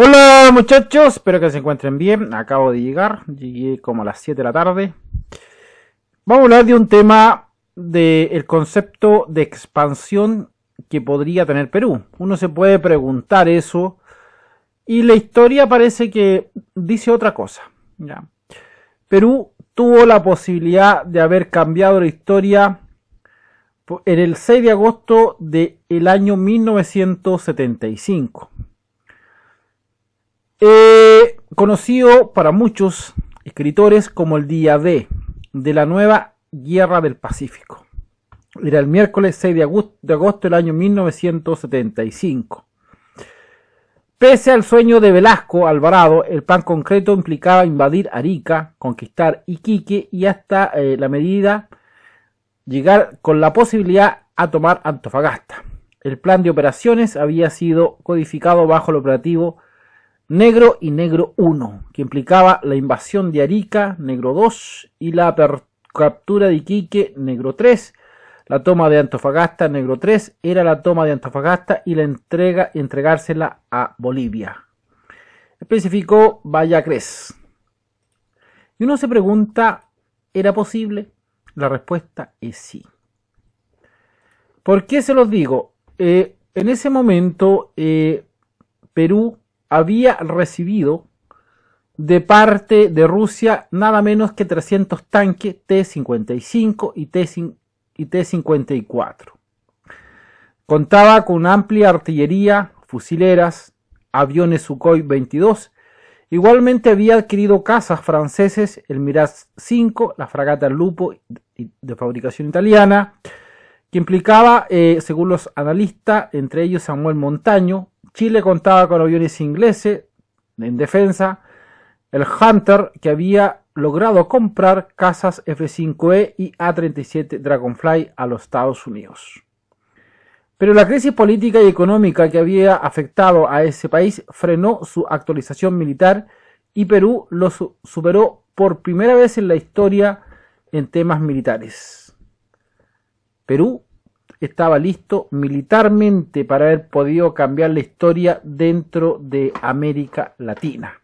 Hola muchachos, espero que se encuentren bien. Acabo de llegar, llegué como a las 7 de la tarde. Vamos a hablar de un tema del concepto de expansión que podría tener Perú. Uno se puede preguntar eso y la historia parece que dice otra cosa. Perú tuvo la posibilidad de haber cambiado la historia en el 6 de agosto del año 1975. Eh, conocido para muchos escritores como el día D de la nueva guerra del Pacífico. Era el miércoles 6 de agosto, de agosto del año 1975. Pese al sueño de Velasco Alvarado, el plan concreto implicaba invadir Arica, conquistar Iquique y hasta eh, la medida llegar con la posibilidad a tomar Antofagasta. El plan de operaciones había sido codificado bajo el operativo Negro y Negro 1, que implicaba la invasión de Arica, Negro 2, y la captura de Iquique, Negro 3. La toma de Antofagasta, Negro 3, era la toma de Antofagasta y la entrega, entregársela a Bolivia. Especificó Vallacres. Y uno se pregunta, ¿era posible? La respuesta es sí. ¿Por qué se los digo? Eh, en ese momento, eh, Perú había recibido de parte de Rusia nada menos que 300 tanques T-55 y T-54. Contaba con amplia artillería, fusileras, aviones Sukhoi 22. Igualmente había adquirido cazas franceses, el Mirage 5, la fragata Lupo de fabricación italiana, que implicaba, eh, según los analistas, entre ellos Samuel Montaño, Chile contaba con aviones ingleses en defensa, el Hunter que había logrado comprar casas F-5E y A-37 Dragonfly a los Estados Unidos. Pero la crisis política y económica que había afectado a ese país frenó su actualización militar y Perú lo superó por primera vez en la historia en temas militares. Perú estaba listo militarmente para haber podido cambiar la historia dentro de América Latina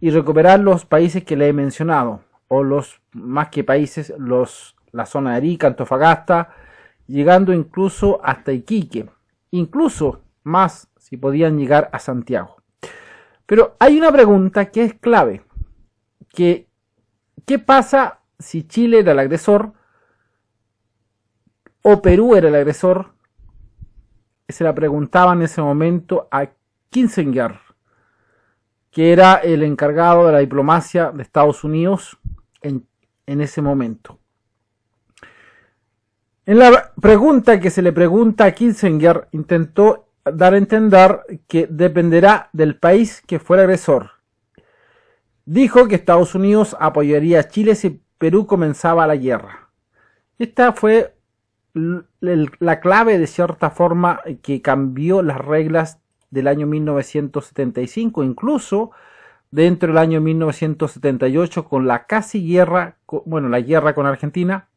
y recuperar los países que le he mencionado, o los más que países, los, la zona de Arica, Antofagasta, llegando incluso hasta Iquique, incluso más si podían llegar a Santiago. Pero hay una pregunta que es clave, que ¿qué pasa si Chile era el agresor? o Perú era el agresor, se la preguntaba en ese momento a Kissinger, que era el encargado de la diplomacia de Estados Unidos en, ese momento. En la pregunta que se le pregunta a Kissinger, intentó dar a entender que dependerá del país que fuera agresor. Dijo que Estados Unidos apoyaría a Chile si Perú comenzaba la guerra. Esta fue la clave de cierta forma que cambió las reglas del año 1975, incluso dentro del año 1978 con la casi guerra, bueno, la guerra con Argentina.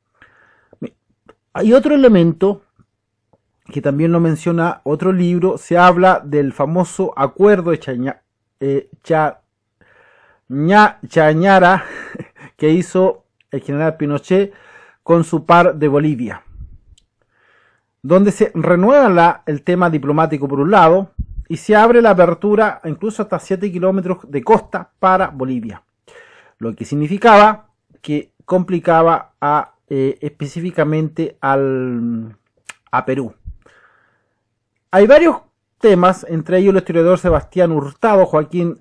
Hay otro elemento que también lo menciona otro libro, se habla del famoso acuerdo de eh, Chañara que hizo el general Pinochet con su par de Bolivia donde se renueva el tema diplomático por un lado y se abre la apertura incluso hasta 7 kilómetros de costa para Bolivia, lo que significaba que complicaba eh, específicamente al, a Perú. Hay varios temas, entre ellos el historiador Sebastián Hurtado, Joaquín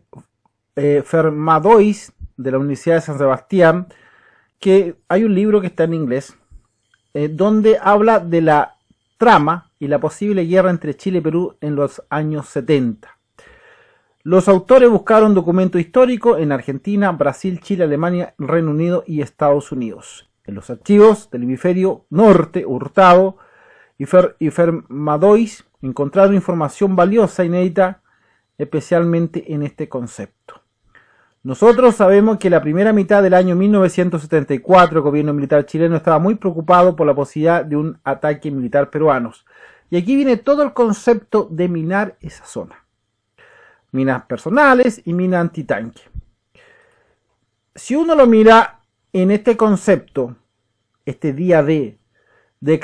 eh, Fermadois, de la Universidad de San Sebastián, que hay un libro que está en inglés, eh, donde habla de la trama y la posible guerra entre Chile y Perú en los años 70. Los autores buscaron documento histórico en Argentina, Brasil, Chile, Alemania, Reino Unido y Estados Unidos. En los archivos del hemisferio norte, Hurtado y, Fer, Fermadois encontraron información valiosa, e inédita, especialmente en este concepto. Nosotros sabemos que la primera mitad del año 1974 el gobierno militar chileno estaba muy preocupado por la posibilidad de un ataque militar peruano. Y aquí viene todo el concepto de minar esa zona. Minas personales y mina antitanque. Si uno lo mira en este concepto, este día de, de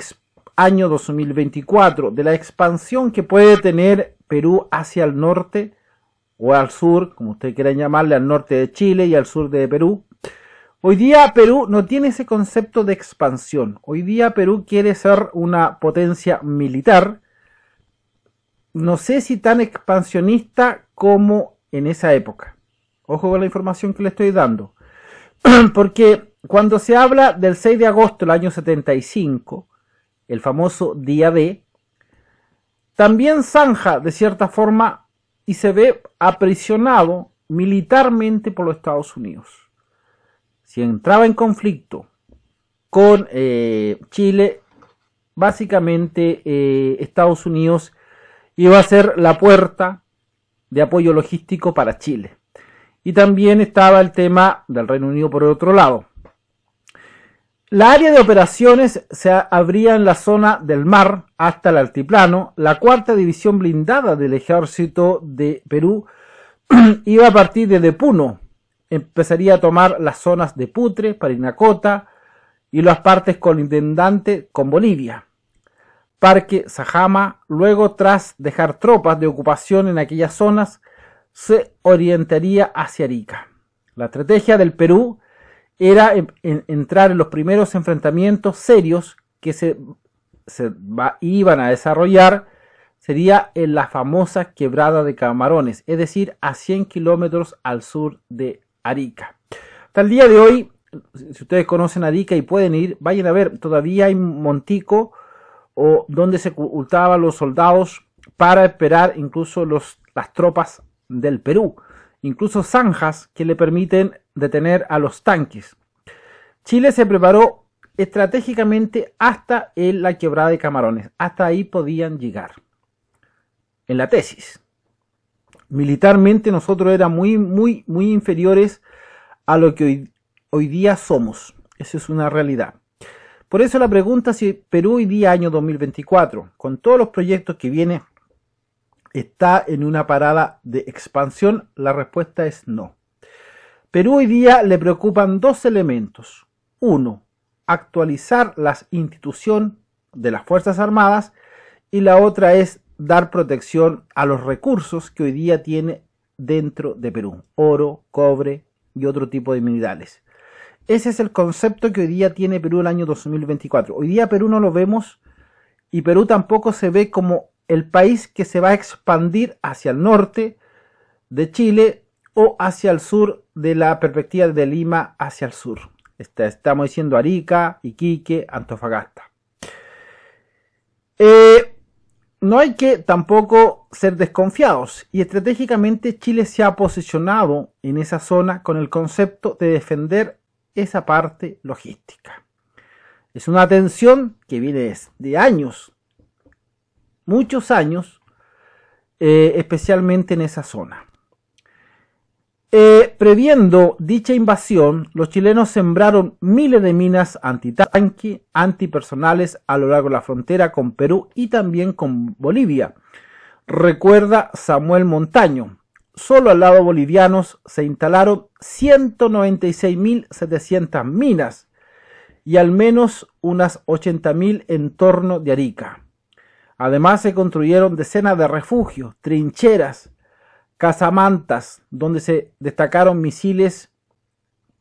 año 2024, de la expansión que puede tener Perú hacia el norte, o al sur, como ustedes quieran llamarle, al norte de Chile y al sur de Perú. Hoy día Perú no tiene ese concepto de expansión. Hoy día Perú quiere ser una potencia militar. No sé si tan expansionista como en esa época. Ojo con la información que le estoy dando. Porque cuando se habla del 6 de agosto del año 75, el famoso día D, también zanja de cierta forma y se ve aprisionado militarmente por los Estados Unidos. Si entraba en conflicto con eh, Chile, básicamente eh, Estados Unidos iba a ser la puerta de apoyo logístico para Chile. Y también estaba el tema del Reino Unido por el otro lado. La área de operaciones se abría en la zona del mar hasta el altiplano. La cuarta división blindada del ejército de Perú iba a partir de Puno. Empezaría a tomar las zonas de Putre, Parinacota y las partes colindantes con Bolivia. Parque Sajama, luego tras dejar tropas de ocupación en aquellas zonas, se orientaría hacia Arica. La estrategia del Perú era entrar en los primeros enfrentamientos serios que se, iban a desarrollar, sería en la famosa quebrada de Camarones, es decir, a 100 kilómetros al sur de Arica. Hasta el día de hoy, si ustedes conocen Arica y pueden ir, vayan a ver, todavía hay montico o donde se ocultaban los soldados para esperar incluso los, las tropas del Perú incluso zanjas que le permiten detener a los tanques. Chile se preparó estratégicamente hasta en la quebrada de Camarones, hasta ahí podían llegar. En la tesis, militarmente nosotros éramos muy, muy, muy inferiores a lo que hoy, hoy día somos. Esa es una realidad. Por eso la pregunta si Perú hoy día, año 2024, con todos los proyectos que viene está en una parada de expansión? La respuesta es no. Perú hoy día le preocupan dos elementos. Uno, actualizar la institución de las Fuerzas Armadas y la otra es dar protección a los recursos que hoy día tiene dentro de Perú, oro, cobre y otro tipo de minerales. Ese es el concepto que hoy día tiene Perú el año 2024. Hoy día Perú no lo vemos y Perú tampoco se ve como el país que se va a expandir hacia el norte de Chile o hacia el sur de la perspectiva de Lima hacia el sur. estamos diciendo Arica, Iquique, Antofagasta. Eh, no hay que tampoco ser desconfiados y estratégicamente Chile se ha posicionado en esa zona con el concepto de defender esa parte logística. Es una tensión que viene de años muchos años, eh, especialmente en esa zona. Eh, previendo dicha invasión, los chilenos sembraron miles de minas antitanque, antipersonales a lo largo de la frontera con Perú y también con Bolivia. Recuerda Samuel Montaño. Solo al lado bolivianos se instalaron 196.700 minas y al menos unas 80.000 en torno de Arica. Además se construyeron decenas de refugios, trincheras, casamantas, donde se destacaron misiles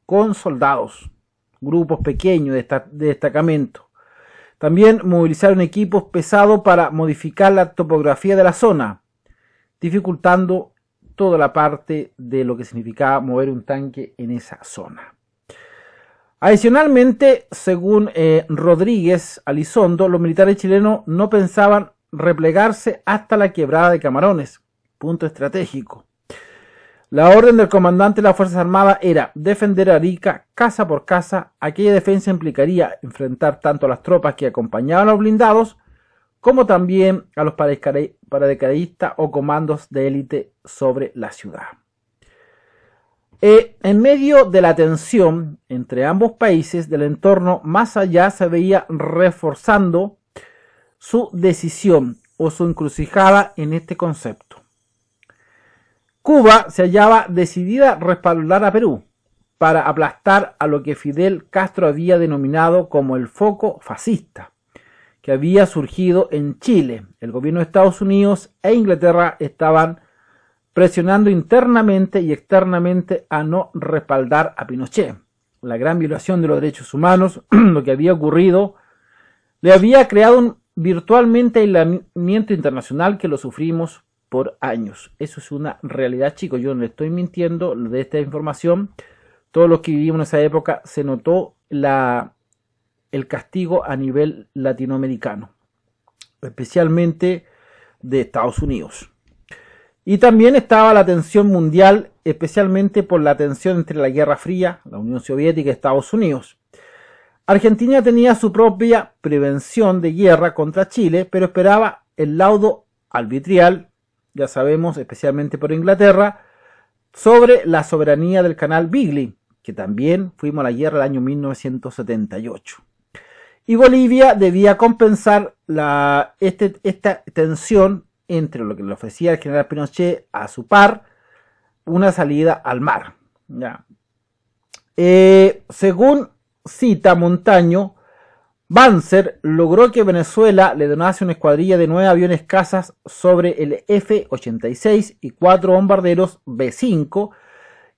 con soldados, grupos pequeños de destacamento. También movilizaron equipos pesados para modificar la topografía de la zona, dificultando toda la parte de lo que significaba mover un tanque en esa zona. Adicionalmente, según eh, Rodríguez Alizondo, los militares chilenos no pensaban replegarse hasta la quebrada de Camarones, punto estratégico. La orden del comandante de las Fuerzas Armadas era defender a Arica casa por casa. Aquella defensa implicaría enfrentar tanto a las tropas que acompañaban a los blindados como también a los paradecadistas o comandos de élite sobre la ciudad. Eh, en medio de la tensión entre ambos países del entorno más allá se veía reforzando su decisión o su encrucijada en este concepto. Cuba se hallaba decidida a respaldar a Perú para aplastar a lo que Fidel Castro había denominado como el foco fascista, que había surgido en Chile. El gobierno de Estados Unidos e Inglaterra estaban presionando internamente y externamente a no respaldar a Pinochet. La gran violación de los derechos humanos, lo que había ocurrido, le había creado un virtualmente aislamiento internacional que lo sufrimos por años. Eso es una realidad, chicos. Yo no le estoy mintiendo de esta información. Todos los que vivimos en esa época se notó el castigo a nivel latinoamericano, especialmente de Estados Unidos. Y también estaba la tensión mundial, especialmente por la tensión entre la Guerra Fría, la Unión Soviética y Estados Unidos. Argentina tenía su propia prevención de guerra contra Chile, pero esperaba el laudo arbitrial, ya sabemos, especialmente por Inglaterra, sobre la soberanía del canal Bigley, que también fuimos a la guerra el año 1978. Y Bolivia debía compensar este, esta tensión entre lo que le ofrecía el general Pinochet a su par, una salida al mar. Ya. Eh, según cita Montaño, Banzer logró que Venezuela le donase una escuadrilla de nueve aviones casas sobre el F-86 y cuatro bombarderos B-5,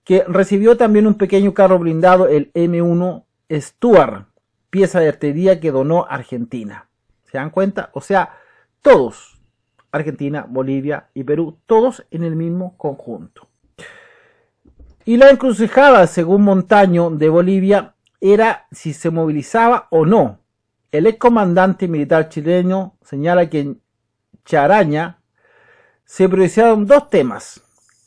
que recibió también un pequeño carro blindado, el M1 Stuart, pieza de artería que donó Argentina. ¿Se dan cuenta? O sea, todos Argentina, Bolivia y Perú, todos en el mismo conjunto. Y la encrucijada, según Montaño, de Bolivia era si se movilizaba o no. El excomandante militar chileno señala que en Charaña se priorizaron dos temas.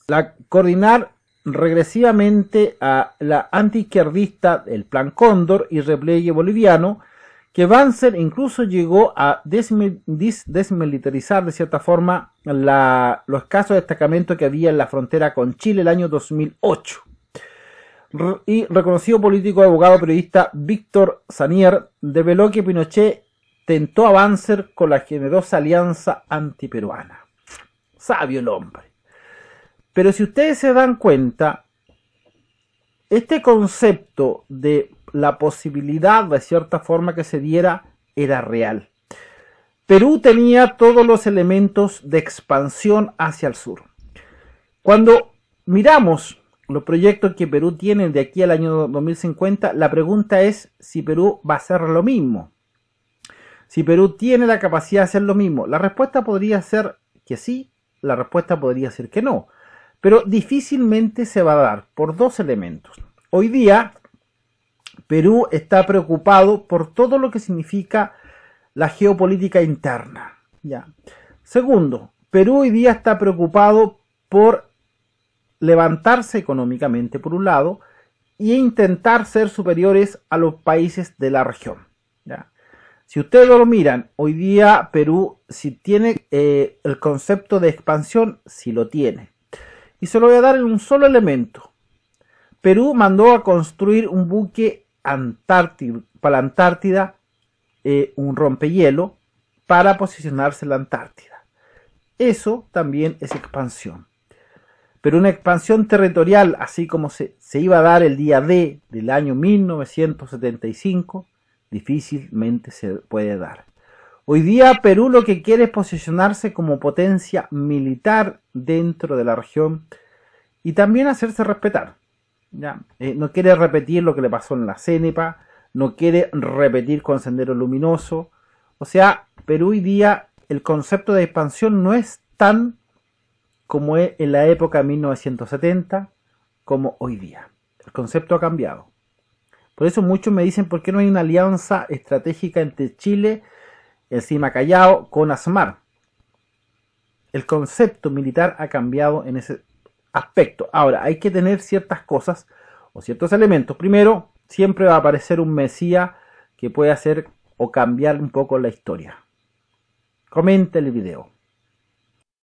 La, coordinar regresivamente a la antiizquierdista, del Plan Cóndor y repliegue boliviano, que Banzer incluso llegó a desmilitarizar de cierta forma los casos de destacamento que había en la frontera con Chile el año 2008. y reconocido político, abogado, periodista Víctor Sanier develó que Pinochet tentó a Banzer con la generosa alianza antiperuana. Sabio el hombre. Pero si ustedes se dan cuenta, este concepto de la posibilidad de cierta forma que se diera era real. Perú tenía todos los elementos de expansión hacia el sur. Cuando miramos los proyectos que Perú tiene de aquí al año 2050, la pregunta es si Perú va a hacer lo mismo. Si Perú tiene la capacidad de hacer lo mismo. La respuesta podría ser que sí, la respuesta podría ser que no pero difícilmente se va a dar por dos elementos. Hoy día, Perú está preocupado por todo lo que significa la geopolítica interna. ¿ya? Segundo, Perú hoy día está preocupado por levantarse económicamente, por un lado, e intentar ser superiores a los países de la región. Si ustedes lo miran, hoy día Perú, si tiene eh, el concepto de expansión, si lo tiene y se lo voy a dar en un solo elemento. Perú mandó a construir un buque para la Antártida, eh, un rompehielo, para posicionarse en la Antártida. Eso también es expansión. Pero una expansión territorial, así como se, se iba a dar el día D del año 1975, difícilmente se puede dar. Hoy día Perú lo que quiere es posicionarse como potencia militar dentro de la región y también hacerse respetar. ¿ya? Eh, no quiere repetir lo que le pasó en la CENEPA, no quiere repetir con Sendero Luminoso. O sea, Perú hoy día el concepto de expansión no es tan como en la época 1970 como hoy día. El concepto ha cambiado. Por eso muchos me dicen por qué no hay una alianza estratégica entre Chile encima Callao con Asmar. El concepto militar ha cambiado en ese aspecto. Ahora, hay que tener ciertas cosas o ciertos elementos. Primero, siempre va a aparecer un Mesías que puede hacer o cambiar un poco la historia. Comenta el video.